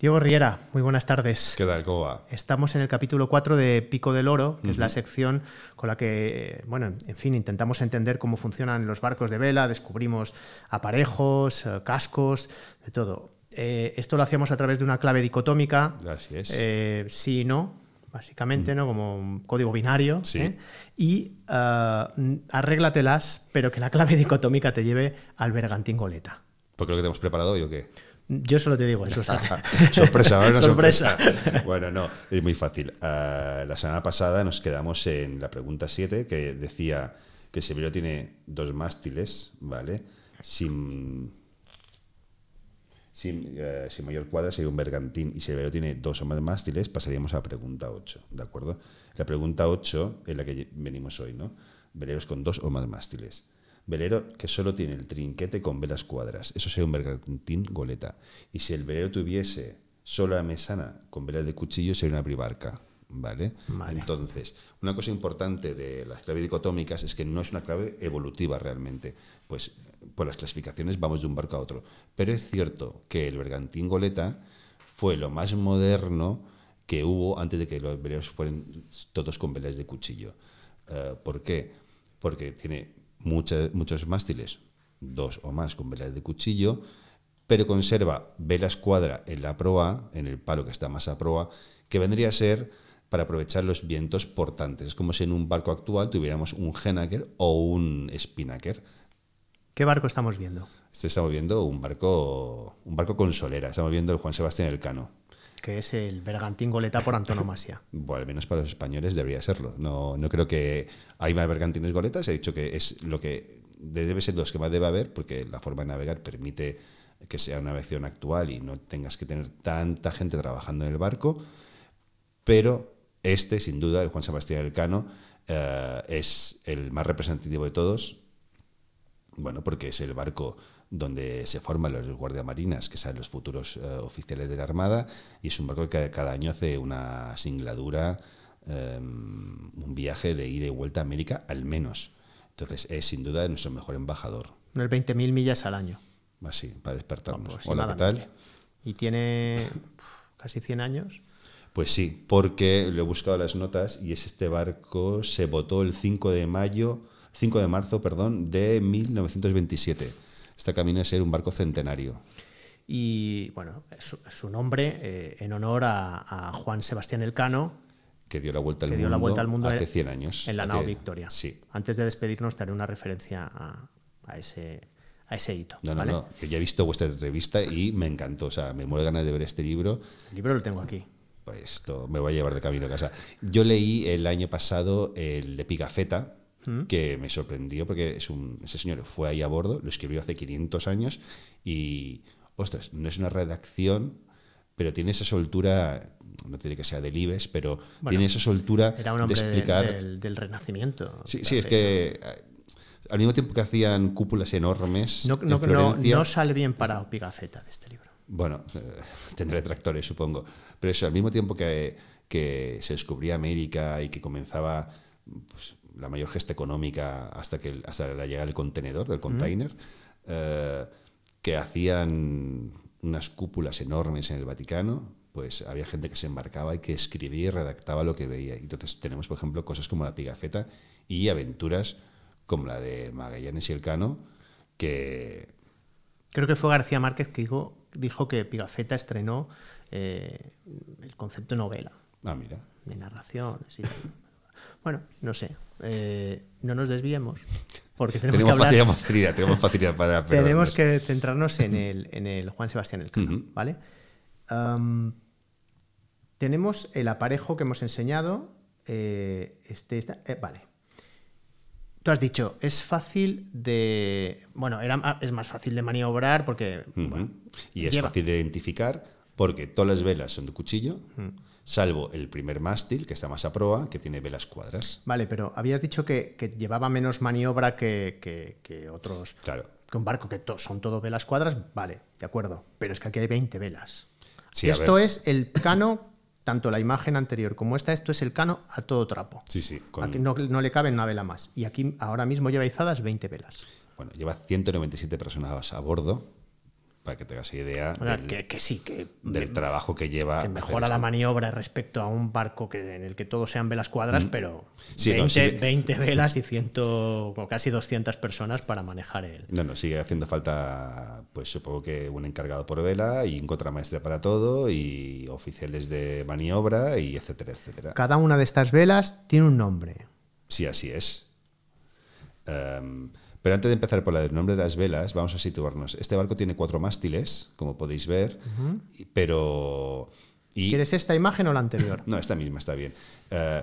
Diego Riera, muy buenas tardes. ¿Qué tal? ¿Cómo va? Estamos en el capítulo 4 de Pico del Oro, que es la sección con la que, bueno, en fin, intentamos entender cómo funcionan los barcos de vela, descubrimos aparejos, eh, cascos, de todo. Eh, esto lo hacíamos a través de una clave dicotómica. Así es. Eh, sí y no, básicamente, ¿no? Mm. Como un código binario. Sí. Y arréglatelas, pero que la clave dicotómica te lleve al bergantín goleta. ¿Porque lo que hemos preparado hoy o qué? Yo solo te digo eso. sorpresa, sorpresa. bueno, no, es muy fácil. Ah, la semana pasada nos quedamos en la pregunta 7 que decía que Severo tiene dos mástiles, ¿vale? Sin, eh, sin, mayor cuadra sería un bergantín y Severo tiene dos o más mástiles, pasaríamos a la pregunta 8, ¿de acuerdo? La pregunta 8 es la que venimos hoy, ¿no? Veleros con dos o más mástiles. Velero que solo tiene el trinquete con velas cuadras. Eso sería un bergantín goleta. Y si el velero tuviese solo la mesana con velas de cuchillo, sería una privarca. ¿Vale? Entonces, una cosa importante de las claves dicotómicas es que no es una clave evolutiva realmente, pues por las clasificaciones vamos de un barco a otro. Pero es cierto que el bergantín goleta fue lo más moderno que hubo antes de que los veleros fueran todos con velas de cuchillo. Eh, ¿Por qué? Porque tiene muchos mástiles, dos o más con velas de cuchillo, pero conserva velas cuadra en la proa, en el palo que está más a proa, que vendría a ser para aprovechar los vientos portantes. Es como si en un barco actual tuviéramos un Henaker o un Spinnaker. ¿Qué barco estamos viendo? Este estamos viendo un barco, un barco con solera. Estamos viendo el Juan Sebastián Elcano que es el bergantín goleta por antonomasia. bueno, al menos para los españoles debería serlo. No, creo que hay más bergantines goletas. He dicho que es lo que debe ser los que más debe haber, porque la forma de navegar permite que sea una versión actual y no tengas que tener tanta gente trabajando en el barco. Pero este, sin duda, el Juan Sebastián Elcano, eh, es el más representativo de todos bueno, porque es el barco donde se forman los guardiamarinas, que son los futuros eh, oficiales de la Armada, y es un barco que cada año hace una singladura, em, un viaje de ida y vuelta a América, al menos. Entonces es sin duda nuestro mejor embajador. Unas 20.000 millas al año. Así, para despertarnos. Pues, Hola, Y tiene casi 100 años. Pues sí, porque lo he buscado las notas y es este barco, se votó el 5 de mayo 5 de marzo perdón, de 1927. Está camino a ser un barco centenario. Y bueno, su, nombre eh, en honor a, Juan Sebastián Elcano. Que dio la vuelta al, mundo, la hace 100 años. En la nao Victoria. Sí. Antes de despedirnos, te haré una referencia a, ese a ese hito. No, no, no. Yo ya he visto vuestra revista y me encantó. O sea, me muero ganas de ver este libro. El libro lo tengo aquí. Pues esto me voy a llevar de camino a casa. Yo leí el año pasado el de Pigafetta, Mm. que me sorprendió porque es ese señor fue ahí a bordo, lo escribió hace 500 años y, ostras, no es una redacción, pero tiene esa soltura, no tiene que ser de libes pero tiene esa soltura de explicar... del, del, Renacimiento. Sí, sí, es que eh, al mismo tiempo que hacían cúpulas enormes. No, sale bien para Pigafetta de este libro. Bueno, tendré tendrá supongo. Pero eso, al mismo tiempo que, se descubría América y que comenzaba pues, la mayor gesta económica hasta, que, hasta la llegada del contenedor, del mm. container, eh, que hacían unas cúpulas enormes en el Vaticano, pues había gente que se embarcaba y que escribía y redactaba lo que veía. Entonces tenemos, por ejemplo, cosas como la pigafetta y aventuras como la de Magallanes y el Cano, que... Creo que fue García Márquez que dijo, dijo que Pigafetta estrenó eh, el concepto novela. Ah, mira. De narración. Bueno, no sé. Eh, no nos desviemos. Porque tenemos, que hablar... facilidad, tenemos facilidad para... tenemos que centrarnos en el, en el Juan Sebastián Elcano, ¿vale? tenemos el aparejo que hemos enseñado. Eh, este, eh, vale. Tú has dicho, es fácil de... Bueno, era, ah, es más fácil de maniobrar porque... y es fácil de identificar porque todas las velas son de cuchillo salvo el primer mástil, que está más a proa, que tiene velas cuadras. Vale, pero habías dicho que, llevaba menos maniobra que, otros. Claro. Que un barco que son todo velas cuadras, vale, de acuerdo. Pero es que aquí hay 20 velas. Esto es el cano tanto la imagen anterior como esta, esto es el cano a todo trapo. Sí, sí. Aquí no, no, le cabe una vela más. Y aquí ahora mismo lleva izadas 20 velas. Bueno, lleva 197 personas a bordo para que tengas idea del, que, sí, que, del trabajo que lleva. Que mejora la maniobra respecto a un barco que, en el que todos sean velas cuadras, mm. pero 20, velas y casi 200 personas para manejar el. No, no, sigue haciendo falta, pues supongo que un encargado por vela y un contramaestre para todo y oficiales de maniobra y etcétera, etcétera. Cada una de estas velas tiene un nombre. Sí, así es. Em, pero antes de empezar por el nombre de las velas, vamos a situarnos. Este barco tiene cuatro mástiles, como podéis ver, pero... ¿Quieres esta imagen o la anterior? no, esta misma está bien. Eh,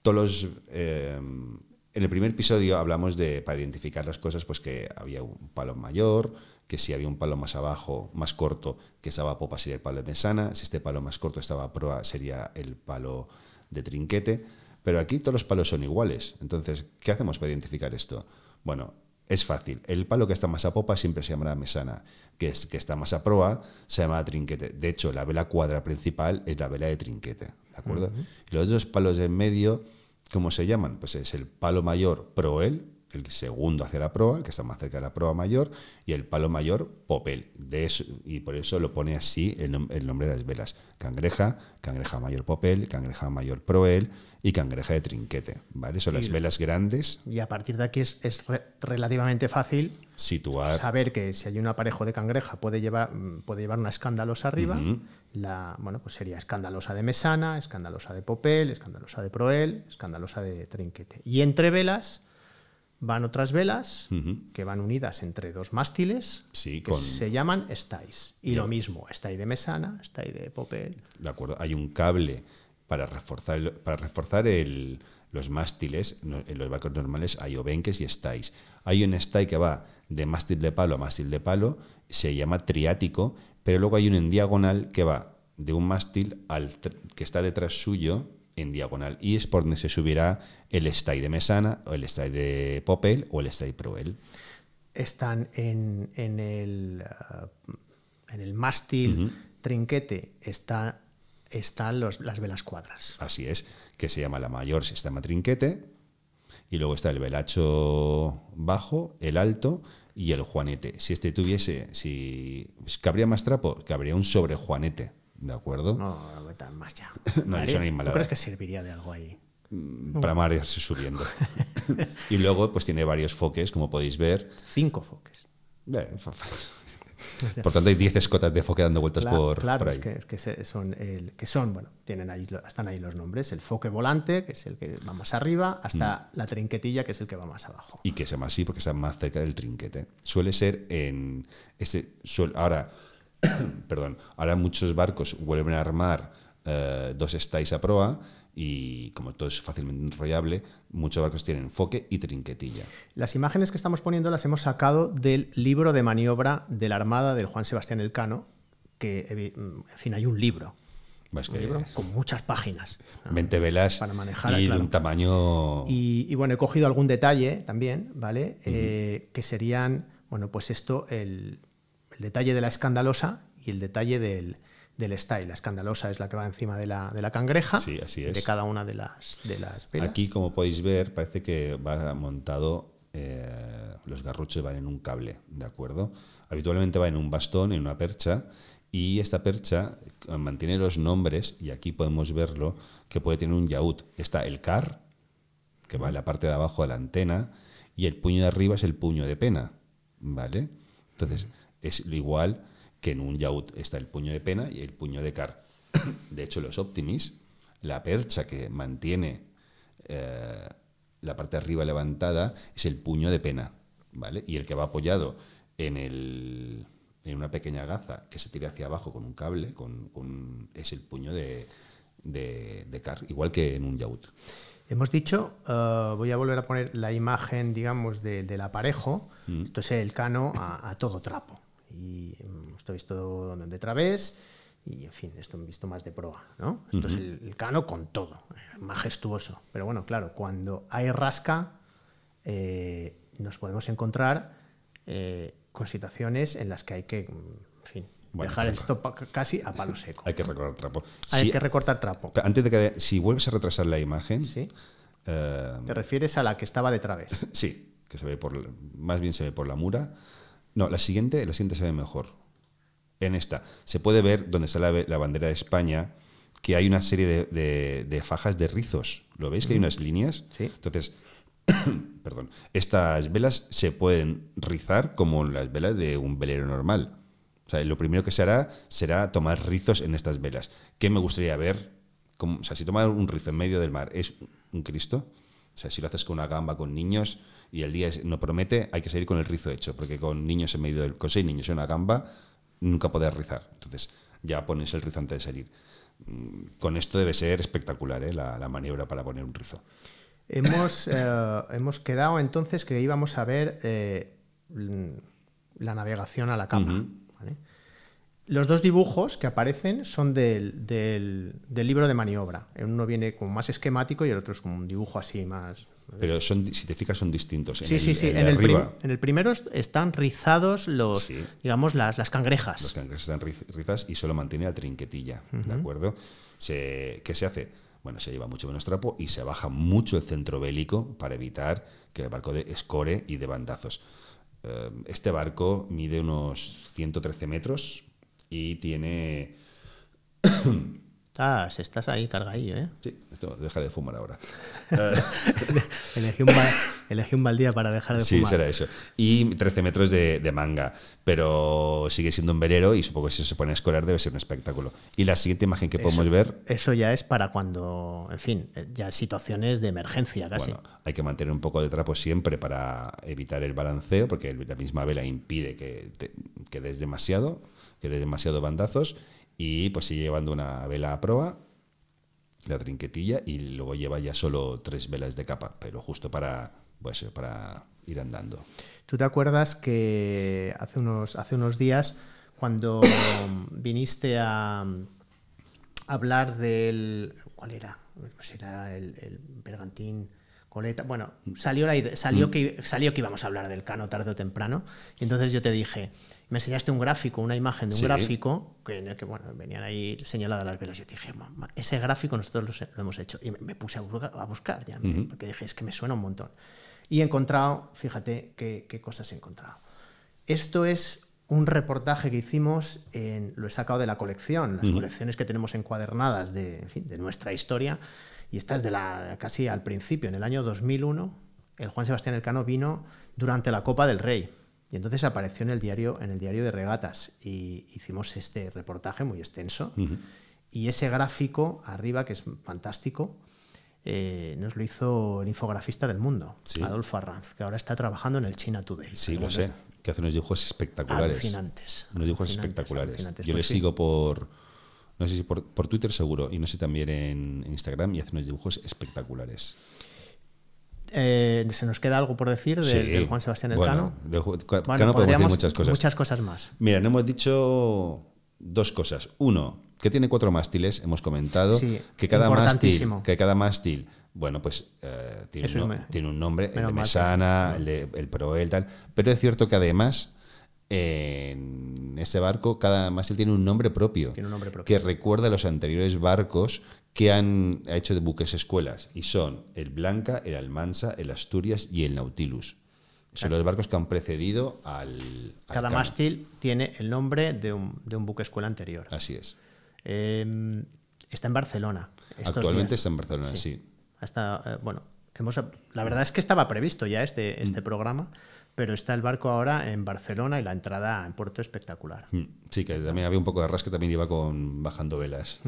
todos eh, en el primer episodio hablamos de, para identificar las cosas, pues que había un palo mayor, que si había un palo más abajo, más corto, que estaba a popa sería el palo de mesana, si este palo más corto estaba a proa sería el palo de trinquete, pero aquí todos los palos son iguales. Entonces, ¿qué hacemos para identificar esto? Bueno, es fácil. El palo que está más a popa siempre se llama mesana, que, es, que está más a proa se llama trinquete. De hecho, la vela cuadra principal es la vela de trinquete, ¿de acuerdo? Los dos palos de en medio, ¿cómo se llaman? Pues es el palo mayor proel, el segundo hacia la proa, que está más cerca de la proa mayor, y el palo mayor, popel. De y por eso lo pone así el, nombre de las velas. Cangreja, cangreja mayor popel, cangreja mayor proel y cangreja de trinquete. ¿vale? Son las velas grandes. Y a partir de aquí es, relativamente fácil situar. saber que si hay un aparejo de cangreja puede llevar, mm, una escandalosa arriba. la, bueno, pues sería escandalosa de mesana, escandalosa de popel, escandalosa de proel, escandalosa de trinquete. Y entre velas van otras velas que van unidas entre dos mástiles que se llaman stays Y lo mismo, stay de mesana, stay de popel. De acuerdo, hay un cable para reforzar, para reforzar el, los mástiles. En los barcos normales hay obenques y stays Hay un stay que va de mástil de palo a mástil de palo, se llama triático, pero luego hay un en diagonal que va de un mástil al que está detrás suyo en diagonal y es por donde se subirá el stay de Mesana, o el stay de Popel o el stay Proel. Están en, el, ah, en el mástil trinquete, está, están las velas cuadras. Así es, que se llama la mayor, sistema trinquete, y luego está el velacho bajo, el alto y el juanete. Si este tuviese, si pues, cabría más trapo, cabría un sobre juanete ¿De acuerdo? No, metan más ya. no, ¿Vale? eso no hay ¿Tú crees que serviría de algo ahí? Mm, para marearse subiendo. y luego, pues tiene varios foques, como podéis ver. Cinco foques. Por tanto, hay diez escotas de foque dando vueltas por, claro, ahí. Es que, es que, son, el, que son, bueno, tienen ahí, están ahí los nombres. El foque volante, que es el que va más arriba, hasta mm. la trinquetilla, que es el que va más abajo. Y que se llama así porque está más cerca del trinquete. Suele ser en... ese suel, ahora, perdón, ahora muchos barcos vuelven a armar eh, dos estáis a proa y como todo es fácilmente enrollable, muchos barcos tienen enfoque y trinquetilla. Las imágenes que estamos poniendo las hemos sacado del libro de maniobra de la Armada del Juan Sebastián Elcano, que en fin, hay un libro libro con muchas páginas. 20 velas para manejar, y un tamaño... Y, bueno, he cogido algún detalle también, ¿vale? Eh, que serían, bueno, pues esto, el, el detalle de la escandalosa y el detalle del, del style. La escandalosa es la que va encima de la, cangreja. Sí, De cada una de las, de las Aquí, como podéis ver, parece que va montado. Eh, los garroches van en un cable, ¿de acuerdo? Habitualmente va en un bastón, en una percha, y esta percha eh, mantiene los nombres, y aquí podemos verlo, que puede tener un yaúd. Está el car, que va en la parte de abajo de la antena, y el puño de arriba es el puño de pena, ¿vale? Entonces, es lo igual que en un yaut está el puño de pena y el puño de car. De hecho, los optimis, la percha que mantiene eh, la parte arriba levantada es el puño de pena, ¿vale? Y el que va apoyado en, el, en una pequeña gaza que se tira hacia abajo con un cable con, es el puño de, car, igual que en un yaut. Hemos dicho, eh, voy a volver a poner la imagen, digamos, del aparejo, mm. entonces el cano a todo trapo y mm, esto visto de través y en fin, esto he visto más de proa, ¿no? Esto es el, cano con todo, eh, majestuoso. Pero bueno, claro, cuando hay rasca eh, nos podemos encontrar eh, con situaciones en las que hay que, mm, en dejar pues, esto casi a palo seco. Hay que recortar trapo. Hay que recortar trapo. Antes de que si vuelves a retrasar la imagen, te refieres a la que estaba de través. sí, que se ve por más bien se ve por la mura. No, la siguiente, la siguiente se ve mejor. En esta. Se puede ver donde está la, bandera de España, que hay una serie de, fajas de rizos. ¿Lo veis? Que hay unas líneas. ¿Sí? Entonces, perdón, estas velas se pueden rizar como las velas de un velero normal. O sea, lo primero que se hará será tomar rizos en estas velas. ¿Qué me gustaría ver? o sea, si tomar un rizo en medio del mar es un Cristo, o sea, si lo haces con una gamba, con niños, y el día no promete, hay que salir con el rizo hecho, porque con niños en medio del, con y niños en la gamba nunca podés rizar. Entonces ya pones el rizo antes de salir. Mm, con esto debe ser espectacular ¿eh? la, maniobra para poner un rizo. Hemos, eh, hemos quedado entonces que íbamos a ver eh, la navegación a la cama. Los dos dibujos que aparecen son del, del libro de maniobra. Uno viene como más esquemático y el otro es como un dibujo así más pero son, si te fijas, son distintos. Sí, en sí, el, sí. En, el primero están rizados los, digamos, las, cangrejas. Las cangrejas están rizadas y solo mantiene la trinquetilla, ¿de acuerdo? ¿Qué se hace? Bueno, se lleva mucho menos trapo y se baja mucho el centro bélico para evitar que el barco escore y de bandazos. Eh, este barco mide unos 113 metros y tiene Estás, estás ahí cargadillo, ¿eh? Sí, esto, dejaré de fumar ahora. Eh, elegí, un elegí, día baldía para dejar de fumar. Sí, será eso. Y 13 metros de, manga, pero sigue siendo un velero y supongo que si se pone a escolar debe ser un espectáculo. Y la siguiente imagen que podemos ver... Eso ya es para cuando, en fin, eh, ya situaciones de emergencia casi. Bueno, hay que mantener un poco de trapo siempre para evitar el balanceo, porque la misma vela impide que, te, que des demasiado, que des demasiado bandazos y pues sigue llevando una vela a proa, la trinquetilla, y luego lleva ya solo tres velas de capa, pero justo para, pues, para ir andando. ¿Tú te acuerdas que hace unos, hace unos días, cuando viniste a hablar del... ¿Cuál era? era el, el bergantín bueno, salió, salió, mm. que, salió que íbamos a hablar del Cano tarde o temprano. Y entonces yo te dije, me enseñaste un gráfico, una imagen de un gráfico, que, que bueno, venían ahí señaladas las velas. Yo te dije, ese gráfico nosotros lo, hemos hecho. Y me, puse a, buscar ya, porque dije, es que me suena un montón. Y he encontrado, fíjate qué, cosas he encontrado. Esto es un reportaje que hicimos, en, lo he sacado de la colección, las colecciones que tenemos encuadernadas de, de nuestra historia y esta es de la, casi al principio, en el año 2001, el Juan Sebastián Elcano vino durante la Copa del Rey. Y entonces apareció en el diario, en el diario de regatas y hicimos este reportaje muy extenso. Y ese gráfico arriba, que es fantástico, eh, nos lo hizo el infografista del mundo, Adolfo Arranz, que ahora está trabajando en el China Today. Sí, lo sé, que hace unos dibujos espectaculares. Alucinantes. Unos dibujos espectaculares. Yo pues le sigo por no sé si por, Twitter seguro, y no sé también en Instagram, y hace unos dibujos espectaculares. Eh, ¿Se nos queda algo por decir de, Juan Sebastián Elcano? Bueno, muchas cosas. Muchas cosas más. Mira, no hemos dicho dos cosas. Uno, que tiene cuatro mástiles, hemos comentado. que cada mástil, que cada mástil, bueno, pues eh, tiene, un, tiene, un, nombre, el de Mesana, el de el Proel, tal. Pero es cierto que además en ese barco cada mástil tiene un nombre propio, que recuerda a los anteriores barcos que han hecho de buques escuelas y son el Blanca, el Almansa, el Asturias y el Nautilus. Son los barcos que han precedido al... cada mástil tiene el nombre de un, buque escuela anterior. Así es. Em, está en Barcelona. Actualmente está en Barcelona, sí. Hasta, eh, bueno, hemos, la verdad es que estaba previsto ya este, este mm. programa pero está el barco ahora en Barcelona y la entrada en puerto espectacular. Mm, sí, que también había un poco de rasca también iba con bajando velas.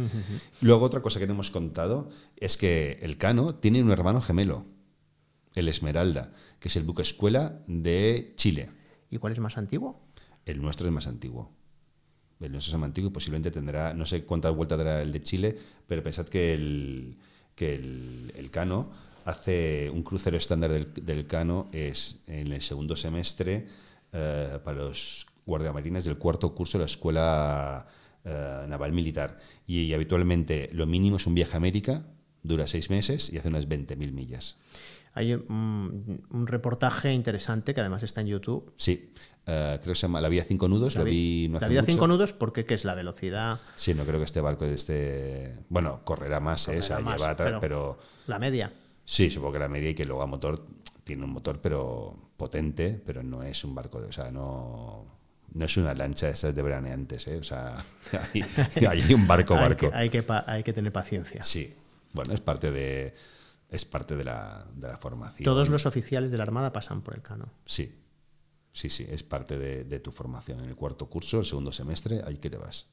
Luego otra cosa que no hemos contado es que el Cano tiene un hermano gemelo, el Esmeralda, que es el buque escuela de Chile. ¿Y cuál es más antiguo? El nuestro es más antiguo. El nuestro es más antiguo y posiblemente tendrá, no sé cuántas vueltas dará el de Chile, pero pensad que el, que el Cano hace un crucero estándar del, Cano es en el segundo semestre eh, para los guardiamarines del cuarto curso de la Escuela eh, Naval Militar. Y, habitualmente lo mínimo es un viaje a América, dura seis meses y hace unas 20.000 millas. Hay mm, un, reportaje interesante que además está en YouTube. Sí, eh, creo que se llama La Vía Cinco Nudos. La, no Vía Cinco Nudos, porque ¿qué es la velocidad? Sí, no creo que este barco de este. Bueno, correrá más, atrás, pero, La media. Sí, supongo que la media y que luego a motor tiene un motor pero potente, pero no es un barco o sea, no, no es una lancha de esas de veraneantes, ¿eh? o sea, hay, un barco barco. hay, que, hay, que, tener paciencia. Sí, bueno, es parte de es parte de la, de la formación. Todos los oficiales de la Armada pasan por el cano. Sí, sí, sí, es parte de, tu formación. En el cuarto curso, el segundo semestre, ahí que te vas.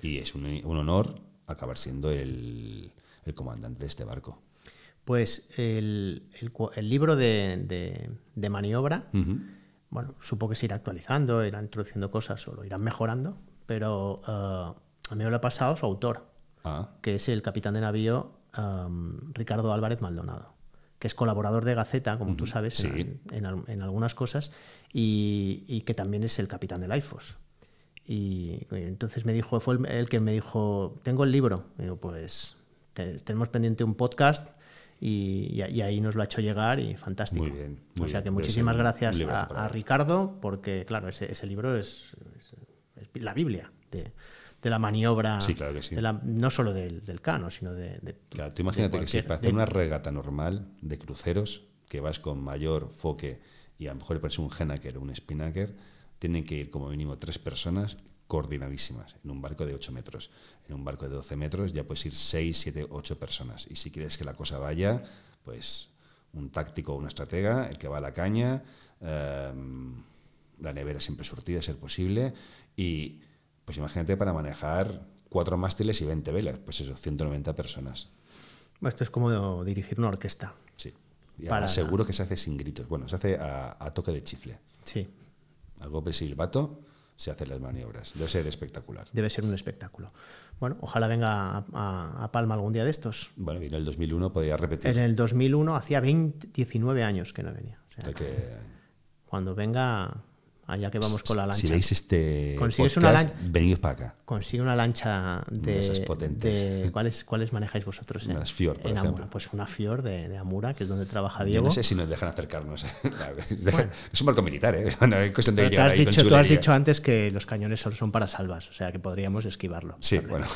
Y es un, un honor acabar siendo el comandante de este barco. Pues el, libro de, maniobra, bueno, supo que se irá actualizando, irán introduciendo cosas o lo irán mejorando, pero eh, a mí me lo ha pasado su autor, ah. que es el capitán de navío em, Ricardo Álvarez Maldonado que es colaborador de Gaceta, como tú sabes, en, algunas cosas, y, que también es el capitán del IFOS. Y, entonces me dijo, fue el, que me dijo, tengo el libro. pues tenemos pendiente un podcast y, ahí nos lo ha hecho llegar y fantástico. Muy bien. o sea que muchísimas gracias a, Ricardo, porque claro, ese, ese libro es, la Biblia de, la maniobra, de la, no solo del, cano, sino de... claro, tú imagínate que si para hacer una regata normal de cruceros, que vas con mayor foque y a lo mejor parece un genacker o un Spinnaker, tienen que ir como mínimo tres personas coordinadísimas, en un barco de 8 metros. En un barco de 12 metros ya puedes ir 6, 7, 8 personas. Y si quieres que la cosa vaya, pues un táctico o una estratega, el que va a la caña, em, la nevera siempre surtida, a ser posible. Y pues imagínate para manejar cuatro mástiles y 20 velas, pues eso, 190 personas. Esto es como dirigir una orquesta. Sí. para seguro que se hace sin gritos. Bueno, se hace a, toque de chifle. Sí. Algo golpe silbato se hacen las maniobras. Debe ser espectacular. Debe ser un espectáculo. Bueno, ojalá venga a, Palma algún día de estos. Bueno, y en el 2001 podía repetir. En el 2001 hacía 19 años que no venía. Cuando venga, allá que vamos con la lancha. Si veis este podcast, venid para acá. Consigue una lancha de... Esas potentes. De, ¿cuáles, ¿Cuáles manejáis vosotros? En, Fior, por ejemplo. Amura. Pues una Fior de, Amura, que es donde trabaja Diego. Yo no sé si nos dejan acercarnos. Es un barco militar, ¿eh? No hay cuestión de llegar ahí Tú has dicho antes que los cañones solo son para salvas, o sea que podríamos esquivarlo. Sí, bueno.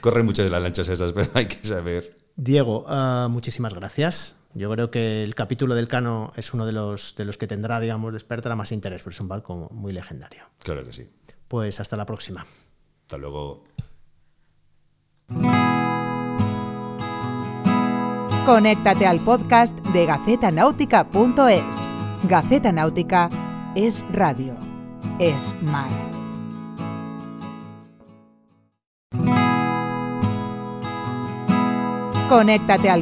Corren muchas de las lanchas esas, pero hay que saber Diego, ah, muchísimas gracias. Yo creo que el capítulo del Cano es uno de los, de los que tendrá, digamos, despertará más interés, porque es un barco muy legendario. Claro que sí. Pues hasta la próxima. Hasta luego. Conéctate al podcast de gacetanáutica.es. Gaceta Náutica es radio, es mar. conéctate al